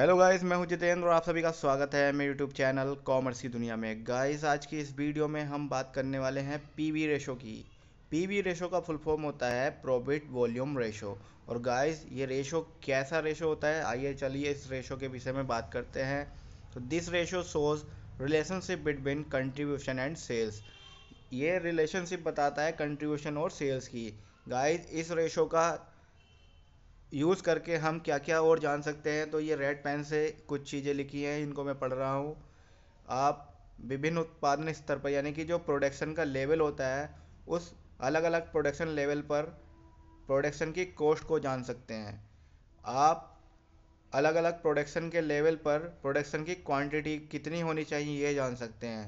hello guys मैं हूं जितेंद्र और आप सभी का स्वागत है मेरे यूट्यूब चैनल कॉमर्स की दुनिया में गाइस आज की इस वीडियो में हम बात करने वाले हैं पीवी रेशो की पीवी रेशो का फुल फॉर्म होता है प्रॉफिट वॉल्यूम रेशो और गाइस ये रेशो कैसा रेशो होता है आइए चलिए इस रेशो के विषय में बात करते हैं तो this ratio shows relationship between contribution and sales ये रिलेशनशिप बताता है कंट्रीब्यूशन और सेल्स की गाइस इस रेशो का यूज़ करके हम क्या क्या और जान सकते हैं तो ये रेड पेन से कुछ चीज़ें लिखी हैं इनको मैं पढ़ रहा हूँ आप विभिन्न उत्पादन स्तर पर यानी कि जो प्रोडक्शन का लेवल होता है उस अलग अलग प्रोडक्शन लेवल पर प्रोडक्शन की कॉस्ट को जान सकते हैं आप अलग अलग प्रोडक्शन के लेवल पर प्रोडक्शन की क्वांटिटी कितनी होनी चाहिए ये जान सकते हैं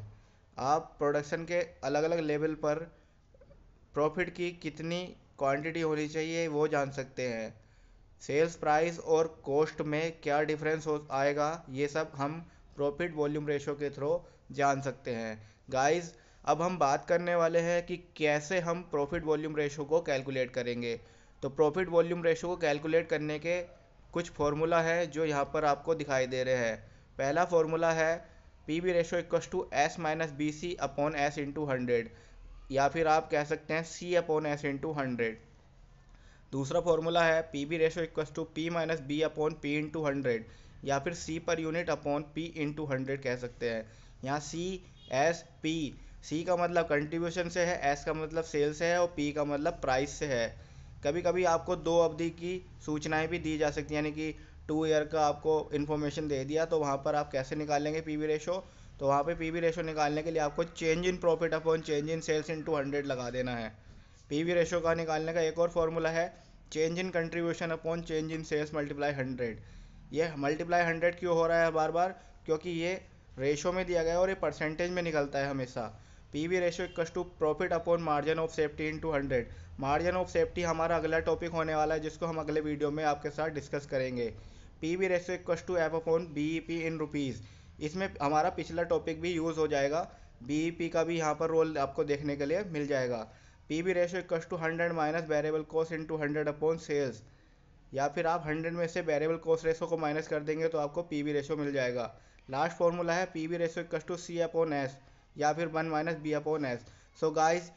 आप प्रोडक्शन के अलग अलग लेवल पर प्रॉफिट की कितनी क्वांटिटी होनी चाहिए वो जान सकते हैं सेल्स प्राइस और कॉस्ट में क्या डिफरेंस हो आएगा ये सब हम प्रॉफिट वॉल्यूम रेशो के थ्रू जान सकते हैं गाइस अब हम बात करने वाले हैं कि कैसे हम प्रॉफिट वॉल्यूम रेशो को कैलकुलेट करेंगे तो प्रॉफिट वॉल्यूम रेशो को कैलकुलेट करने के कुछ फॉर्मूला है जो यहाँ पर आपको दिखाई दे रहे हैं पहला फॉर्मूला है P B ratio equals to S minus B C upon S into hundred या फिर आप कह सकते हैं C upon S into hundred दूसरा फॉर्मूला है P B ratio equal to P minus B upon P into hundred या फिर C per unit upon P into hundred कह सकते हैं यहाँ सी एस पी सी का मतलब कंट्रीब्यूशन से है एस का मतलब सेल से है और पी का मतलब प्राइस से है कभी कभी आपको दो अवधि की सूचनाएं भी दी जा सकती हैं यानी कि टू ईयर का आपको इन्फॉर्मेशन दे दिया तो वहाँ पर आप कैसे निकालेंगे पी वी रेशो तो वहाँ पे पी वी रेशो निकालने के लिए आपको change in profit upon change in sales into hundred लगा देना है पी वी रेशो का निकालने का एक और फार्मूला है change in contribution upon change in sales multiply hundred ये मल्टीप्लाई हंड्रेड क्यों हो रहा है बार बार क्योंकि ये रेशो में दिया गया है और ये परसेंटेज में निकलता है हमेशा P V ratio equals to profit upon margin of safety into hundred margin of safety हमारा अगला टॉपिक होने वाला है जिसको हम अगले वीडियो में आपके साथ डिस्कस करेंगे P V ratio equal to F upon B E P in rupees इसमें हमारा पिछला टॉपिक भी यूज़ हो जाएगा बी ई पी का भी यहाँ पर रोल आपको देखने के लिए मिल जाएगा P V ratio equal to hundred minus variable cost into hundred upon sales या फिर आप हंड्रेड में से वेरेबल कॉस्ट रेशो को माइनस कर देंगे तो आपको पी वी रेशो मिल जाएगा लास्ट फॉर्मूला है P V ratio equal to C upon S या फिर one minus B upon S so guys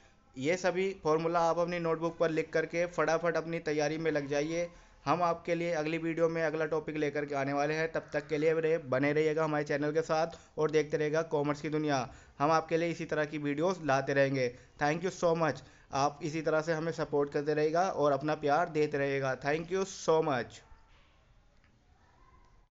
ये सभी फॉर्मूला आप अपनी नोटबुक पर लिख करके फटाफट अपनी तैयारी में लग जाइए हम आपके लिए अगली वीडियो में अगला टॉपिक लेकर के आने वाले हैं तब तक के लिए बने रहिएगा हमारे चैनल के साथ और देखते रहेगा कॉमर्स की दुनिया हम आपके लिए इसी तरह की वीडियोस लाते रहेंगे थैंक यू सो मच आप इसी तरह से हमें सपोर्ट करते रहेगा और अपना प्यार देते रहेगा थैंक यू सो मच